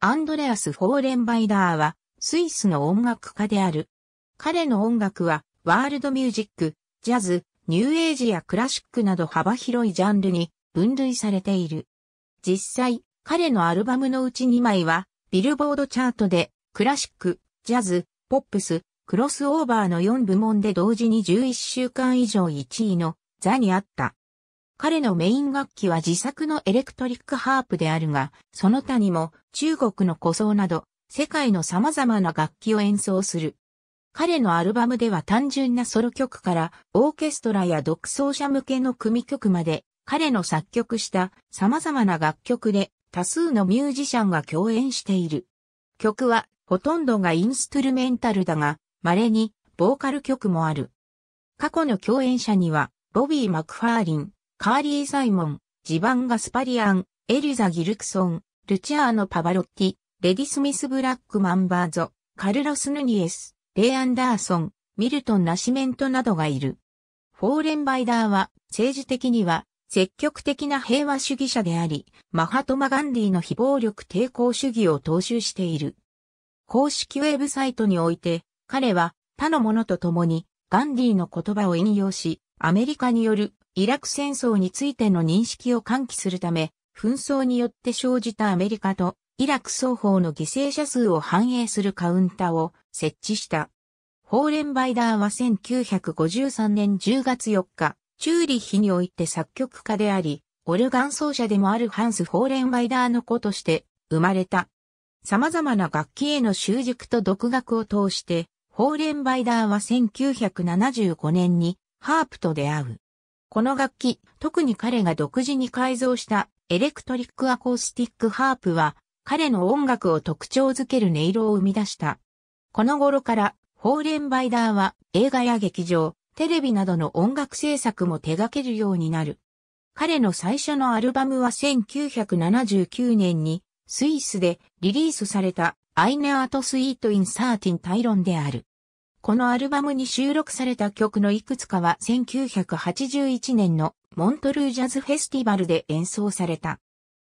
アンドレアス・フォーレンバイダーは、スイスの音楽家である。彼の音楽は、ワールドミュージック、ジャズ、ニューエイジやクラシックなど幅広いジャンルに分類されている。実際、彼のアルバムのうち2枚は、ビルボードチャートで、クラシック、ジャズ、ポップス、クロスオーバーの4部門で同時に11週間以上1位の座にあった。彼のメイン楽器は自作のエレクトリックハープであるが、その他にも中国の古装など、世界の様々な楽器を演奏する。彼のアルバムでは単純なソロ曲からオーケストラや独奏者向けの組曲まで彼の作曲した様々な楽曲で多数のミュージシャンが共演している。曲はほとんどがインストゥルメンタルだが稀にボーカル曲もある。過去の共演者にはボビー・マクファーリン、カーリー・サイモン、ジバン・ガスパリアン、エリザ・ギルクソン、ルチアーノ・パバロッティ、レディ・スミス・ブラック・マンバーゾ、カルロス・ヌニエス、レイ・アンダーソン、ミルトン・ナシメントなどがいる。フォーレン・バイダーは、政治的には、積極的な平和主義者であり、マハトマ・ガンディの非暴力抵抗主義を踏襲している。公式ウェブサイトにおいて、彼は他の者と共にガンディの言葉を引用し、アメリカによるイラク戦争についての認識を喚起するため、紛争によって生じたアメリカとイラク双方の犠牲者数を反映するカウンターを設置した。ホーレンバイダーは1953年10月4日、チューリッヒにおいて作曲家であり、オルガン奏者でもあるハンス・ホーレンバイダーの子として生まれた。様々な楽器への習熟と独学を通して、ホーレンバイダーは1975年にハープと出会う。この楽器、特に彼が独自に改造したエレクトリックアコースティックハープは、彼の音楽を特徴づける音色を生み出した。この頃から、ホーレンバイダーは映画や劇場、テレビなどの音楽制作も手掛けるようになる。彼の最初のアルバムは1979年にスイスでリリースされたアイネアートスイートインサーティンタイロンである。このアルバムに収録された曲のいくつかは1981年のモントルージャズフェスティバルで演奏された。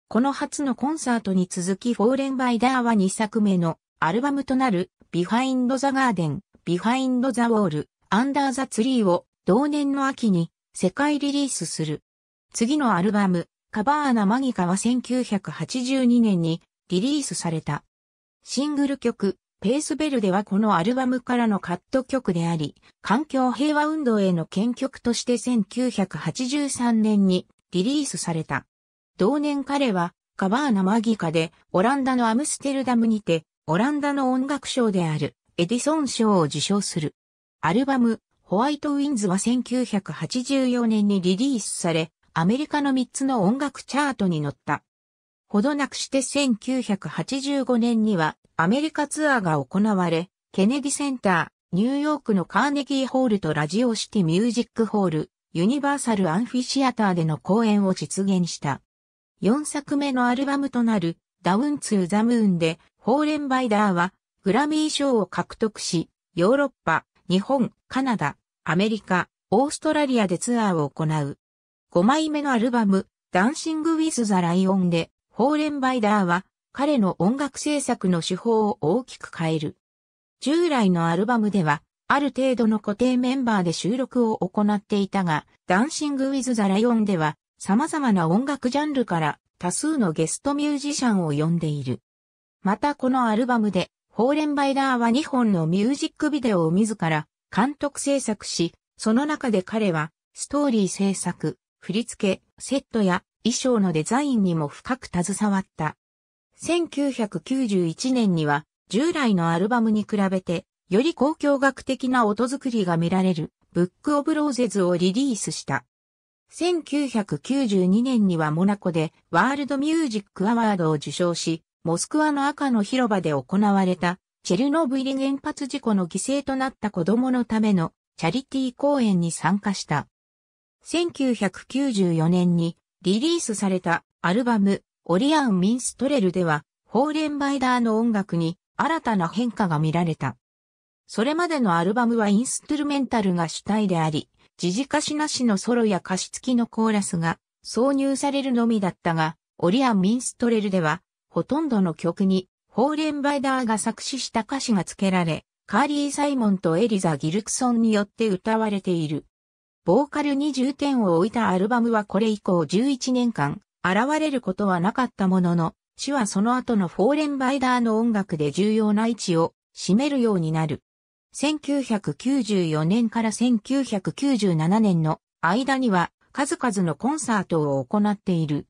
この初のコンサートに続きフォーレン・バイダーは2作目のアルバムとなるビハインド・ザ・ガーデン、ビハインド・ザ・ウォール、アンダー・ザ・ツリーを同年の秋に世界リリースする。次のアルバム、カバーナ・マギカは1982年にリリースされた。シングル曲、ペースベルではこのアルバムからのカット曲であり、環境平和運動への献曲として1983年にリリースされた。同年彼はカバーナマギカでオランダのアムステルダムにてオランダの音楽賞であるエディソン賞を受賞する。アルバムホワイトウィンズは1984年にリリースされ、アメリカの3つの音楽チャートに乗った。ほどなくして1985年にはアメリカツアーが行われ、ケネディセンター、ニューヨークのカーネギーホールとラジオシティミュージックホール、ユニバーサルアンフィシアターでの公演を実現した。4作目のアルバムとなるダウンツーザムーンで、ホーレンバイダーはグラミー賞を獲得し、ヨーロッパ、日本、カナダ、アメリカ、オーストラリアでツアーを行う。5枚目のアルバム、ダンシング・ウィズ・ザ・ライオンで、ホーレンバイダーは彼の音楽制作の手法を大きく変える。従来のアルバムでは、ある程度の固定メンバーで収録を行っていたが、ダンシング・ウィズ・ザ・ライオンでは、様々な音楽ジャンルから多数のゲストミュージシャンを呼んでいる。またこのアルバムで、ホーレンバイダーは2本のミュージックビデオを自ら監督制作し、その中で彼は、ストーリー制作、振り付け、セットや衣装のデザインにも深く携わった。1991年には従来のアルバムに比べてより公共学的な音作りが見られるブックオブローゼズをリリースした。1992年にはモナコでワールドミュージックアワードを受賞し、モスクワの赤の広場で行われたチェルノブイリ原発事故の犠牲となった子供のためのチャリティー公演に参加した。1994年にリリースされたアルバム、オリアン・ミンストレルでは、ホーレン・バイダーの音楽に新たな変化が見られた。それまでのアルバムはインストゥルメンタルが主体であり、時事歌詞なしのソロや歌詞付きのコーラスが挿入されるのみだったが、オリアン・ミンストレルでは、ほとんどの曲に、ホーレン・バイダーが作詞した歌詞が付けられ、カーリー・サイモンとエリザ・ギルクソンによって歌われている。ボーカルに重点を置いたアルバムはこれ以降11年間、現れることはなかったものの、主はその後のフォーレンバイダーの音楽で重要な位置を占めるようになる。1994年から1997年の間には数々のコンサートを行っている。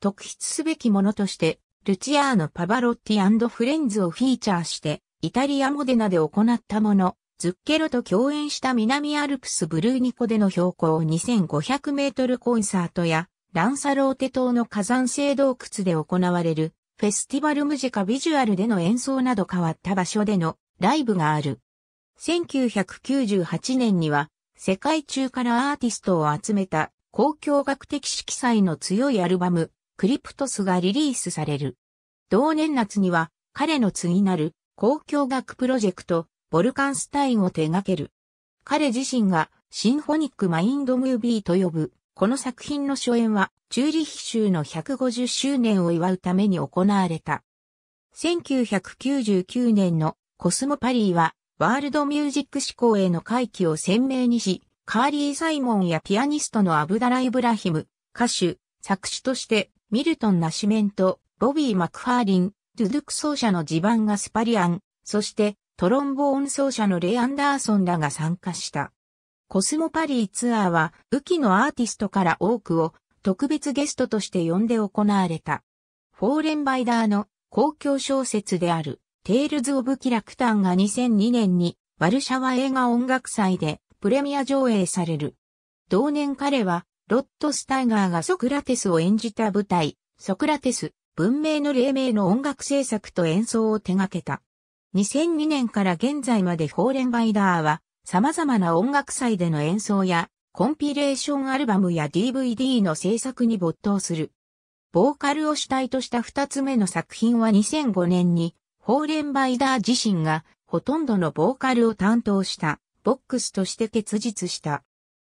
特筆すべきものとして、ルチアーノ・パバロッティフレンズをフィーチャーして、イタリアモデナで行ったもの、ズッケロと共演した南アルプスブルーニコでの標高2500メートルコンサートや、ランサローテ島の火山性洞窟で行われる、フェスティバルムジカビジュアルでの演奏など変わった場所でのライブがある。1998年には、世界中からアーティストを集めた、公共学的色彩の強いアルバム、クリプトスがリリースされる。同年夏には、彼の次なる、公共学プロジェクト、ボルカンスタインを手掛ける。彼自身がシンフォニックマインドムービーと呼ぶ。この作品の初演は、チューリッヒ州の150周年を祝うために行われた。1999年のコスモパリーは、ワールドミュージック志向への回帰を鮮明にし、カーリー・サイモンやピアニストのアブダラ・イブラヒム、歌手、作詞として、ミルトン・ナシメント、ボビー・マクファーリン、ドゥドゥク奏者の地盤がスパリアン、そして、トロンボーン奏者のレイ・アンダーソンらが参加した。コスモパリーツアーは、雨季のアーティストから多くを特別ゲストとして呼んで行われた。フォーレン・バイダーの公共小説である、テールズ・オブ・キラクタンが2002年にワルシャワ映画音楽祭でプレミア上映される。同年彼は、ロット・スタイガーがソクラテスを演じた舞台、ソクラテス、文明の黎明の音楽制作と演奏を手掛けた。2002年から現在までホーレンバイダーは様々な音楽祭での演奏やコンピレーションアルバムや DVD の制作に没頭する。ボーカルを主体とした二つ目の作品は2005年にホーレンバイダー自身がほとんどのボーカルを担当したボックスとして結実した。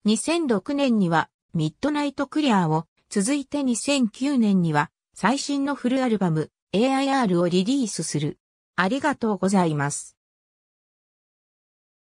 2006年にはミッドナイトクリアーを続いて2009年には最新のフルアルバム AIR をリリースする。ありがとうございます。